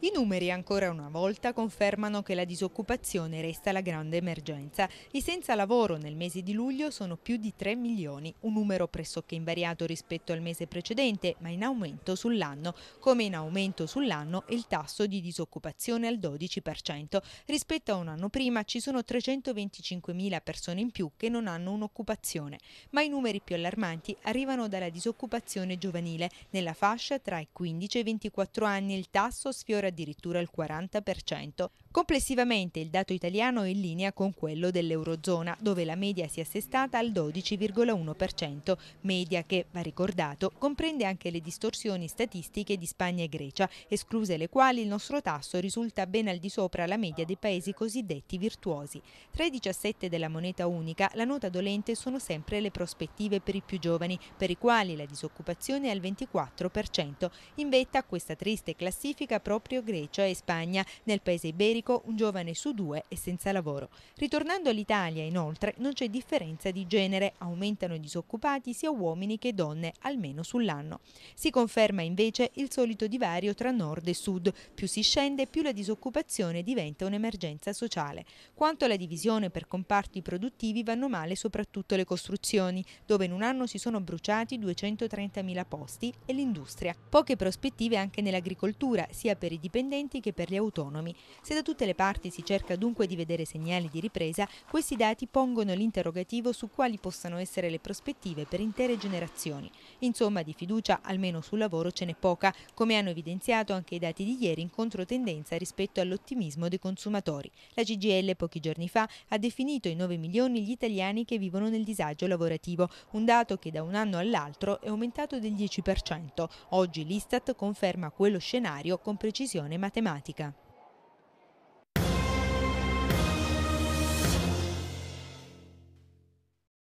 I numeri ancora una volta confermano che la disoccupazione resta la grande emergenza. I senza lavoro nel mese di luglio sono più di 3 milioni, un numero pressoché invariato rispetto al mese precedente, ma in aumento sull'anno, come in aumento sull'anno è il tasso di disoccupazione al 12%. Rispetto a un anno prima ci sono 325 mila persone in più che non hanno un'occupazione, ma i numeri più allarmanti arrivano dalla disoccupazione giovanile. Nella fascia tra i 15 e i 24 anni il tasso sfiora addirittura il 40%. Complessivamente il dato italiano è in linea con quello dell'Eurozona, dove la media si è assestata al 12,1%, media che, va ricordato, comprende anche le distorsioni statistiche di Spagna e Grecia, escluse le quali il nostro tasso risulta ben al di sopra la media dei paesi cosiddetti virtuosi. Tra i 17 della moneta unica, la nota dolente sono sempre le prospettive per i più giovani, per i quali la disoccupazione è al 24%, in vetta a questa triste classifica proprio territorio grecio e Spagna. Nel paese iberico un giovane su due è senza lavoro. Ritornando all'Italia inoltre non c'è differenza di genere, aumentano i disoccupati sia uomini che donne, almeno sull'anno. Si conferma invece il solito divario tra nord e sud, più si scende più la disoccupazione diventa un'emergenza sociale. Quanto alla divisione per comparti produttivi vanno male soprattutto le costruzioni, dove in un anno si sono bruciati 230.000 posti e l'industria. Poche prospettive anche nell'agricoltura, sia per i dipendenti che per gli autonomi. Se da tutte le parti si cerca dunque di vedere segnali di ripresa, questi dati pongono l'interrogativo su quali possano essere le prospettive per intere generazioni. Insomma, di fiducia almeno sul lavoro ce n'è poca, come hanno evidenziato anche i dati di ieri in controtendenza rispetto all'ottimismo dei consumatori. La CGL pochi giorni fa ha definito i 9 milioni gli italiani che vivono nel disagio lavorativo, un dato che da un anno all'altro è aumentato del 10%. Oggi l'Istat conferma quello scenario con precisione educazione matematica.